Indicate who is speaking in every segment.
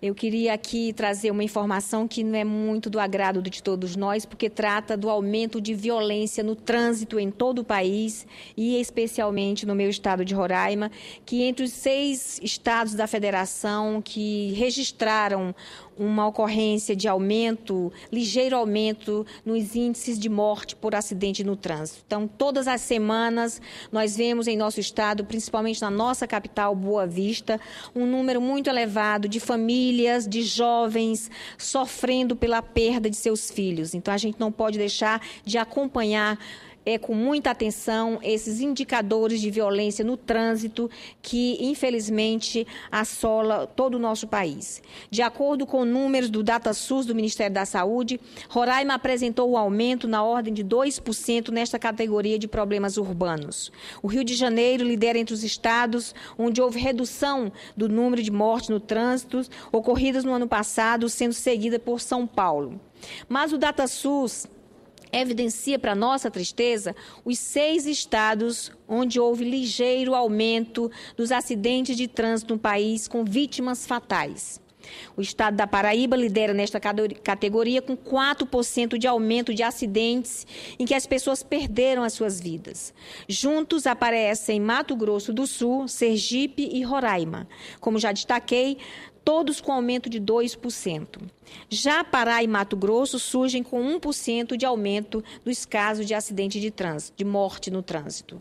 Speaker 1: Eu queria aqui trazer uma informação que não é muito do agrado de todos nós, porque trata do aumento de violência no trânsito em todo o país e especialmente no meu estado de Roraima, que entre os seis estados da federação que registraram uma ocorrência de aumento, ligeiro aumento nos índices de morte por acidente no trânsito. Então, todas as semanas, nós vemos em nosso estado, principalmente na nossa capital, Boa Vista, um número muito elevado de famílias, de jovens sofrendo pela perda de seus filhos. Então, a gente não pode deixar de acompanhar é, com muita atenção esses indicadores de violência no trânsito que, infelizmente, assola todo o nosso país. De acordo com números do DataSUS do Ministério da Saúde, Roraima apresentou um aumento na ordem de 2% nesta categoria de problemas urbanos. O Rio de Janeiro lidera entre os estados onde houve redução do número de mortes no trânsito ocorridas no ano passado, sendo seguida por São Paulo. Mas o DataSUS evidencia para nossa tristeza os seis estados onde houve ligeiro aumento dos acidentes de trânsito no país com vítimas fatais. O estado da Paraíba lidera nesta categoria com 4% de aumento de acidentes em que as pessoas perderam as suas vidas. Juntos aparecem Mato Grosso do Sul, Sergipe e Roraima. Como já destaquei, todos com aumento de 2%. Já Pará e Mato Grosso surgem com 1% de aumento dos casos de acidente de trânsito, de morte no trânsito.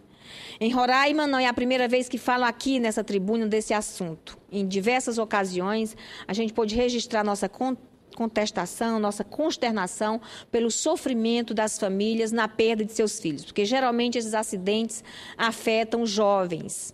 Speaker 1: Em Roraima, não é a primeira vez que falo aqui nessa tribuna desse assunto. Em diversas ocasiões, a gente pôde registrar nossa contestação, nossa consternação pelo sofrimento das famílias na perda de seus filhos, porque geralmente esses acidentes afetam jovens.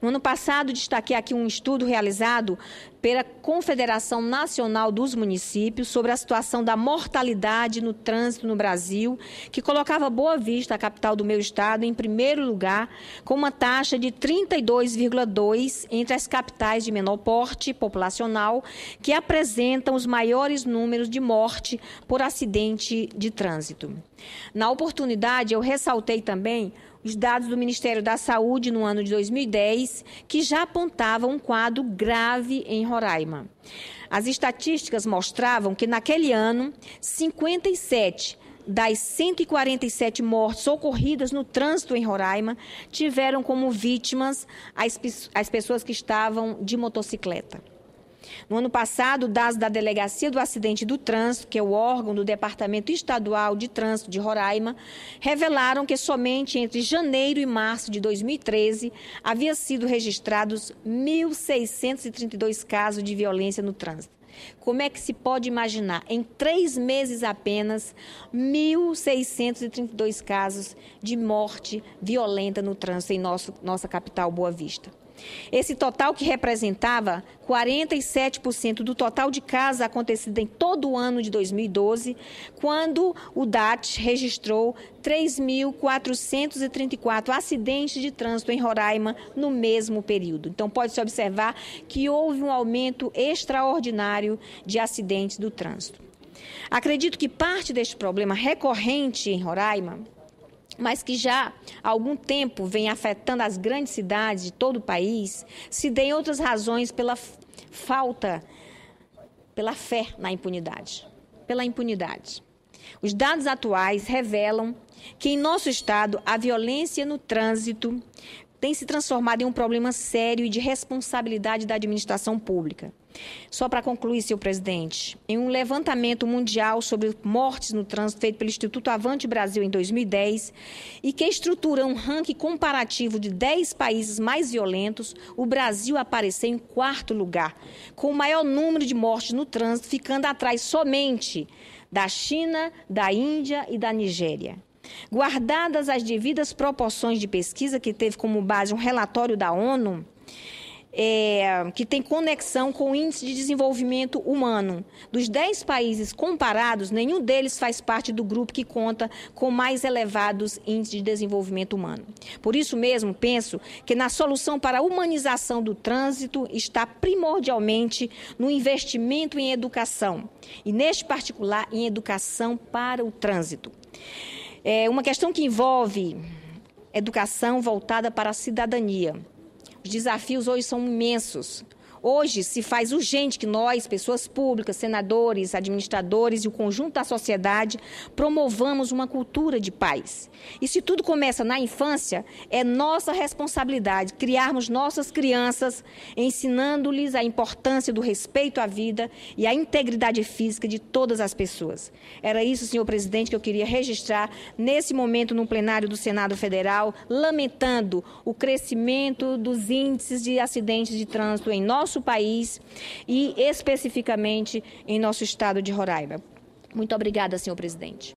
Speaker 1: No ano passado, destaquei aqui um estudo realizado pela Confederação Nacional dos Municípios sobre a situação da mortalidade no trânsito no Brasil, que colocava Boa Vista, a capital do meu estado, em primeiro lugar, com uma taxa de 32,2 entre as capitais de menor porte populacional que apresentam os maiores números de morte por acidente de trânsito. Na oportunidade, eu ressaltei também os dados do Ministério da Saúde no ano de 2010, que já apontavam um quadro grave em Roraima. As estatísticas mostravam que, naquele ano, 57 das 147 mortes ocorridas no trânsito em Roraima tiveram como vítimas as, as pessoas que estavam de motocicleta. No ano passado, dados da Delegacia do Acidente do Trânsito, que é o órgão do Departamento Estadual de Trânsito de Roraima, revelaram que somente entre janeiro e março de 2013 havia sido registrados 1.632 casos de violência no trânsito. Como é que se pode imaginar, em três meses apenas, 1.632 casos de morte violenta no trânsito em nosso, nossa capital Boa Vista? Esse total que representava 47% do total de casos acontecidos em todo o ano de 2012, quando o DAT registrou 3.434 acidentes de trânsito em Roraima no mesmo período. Então, pode-se observar que houve um aumento extraordinário de acidentes do trânsito. Acredito que parte deste problema recorrente em Roraima mas que já há algum tempo vem afetando as grandes cidades de todo o país, se dê em outras razões pela falta, pela fé na impunidade. Pela impunidade. Os dados atuais revelam que em nosso estado a violência no trânsito tem se transformado em um problema sério e de responsabilidade da administração pública. Só para concluir, senhor presidente, em um levantamento mundial sobre mortes no trânsito feito pelo Instituto Avante Brasil em 2010 e que estrutura um ranking comparativo de 10 países mais violentos, o Brasil apareceu em quarto lugar, com o maior número de mortes no trânsito, ficando atrás somente da China, da Índia e da Nigéria. Guardadas as devidas proporções de pesquisa que teve como base um relatório da ONU, é, que tem conexão com o Índice de Desenvolvimento Humano. Dos 10 países comparados, nenhum deles faz parte do grupo que conta com mais elevados índices de desenvolvimento humano. Por isso mesmo, penso que na solução para a humanização do trânsito está primordialmente no investimento em educação, e neste particular, em educação para o trânsito. É uma questão que envolve educação voltada para a cidadania os desafios hoje são imensos. Hoje se faz urgente que nós, pessoas públicas, senadores, administradores e o conjunto da sociedade promovamos uma cultura de paz. E se tudo começa na infância, é nossa responsabilidade criarmos nossas crianças ensinando-lhes a importância do respeito à vida e à integridade física de todas as pessoas. Era isso, senhor presidente, que eu queria registrar nesse momento no plenário do Senado Federal, lamentando o crescimento dos índices de acidentes de trânsito em nosso nosso país e especificamente em nosso estado de Roraima. Muito obrigada, senhor presidente.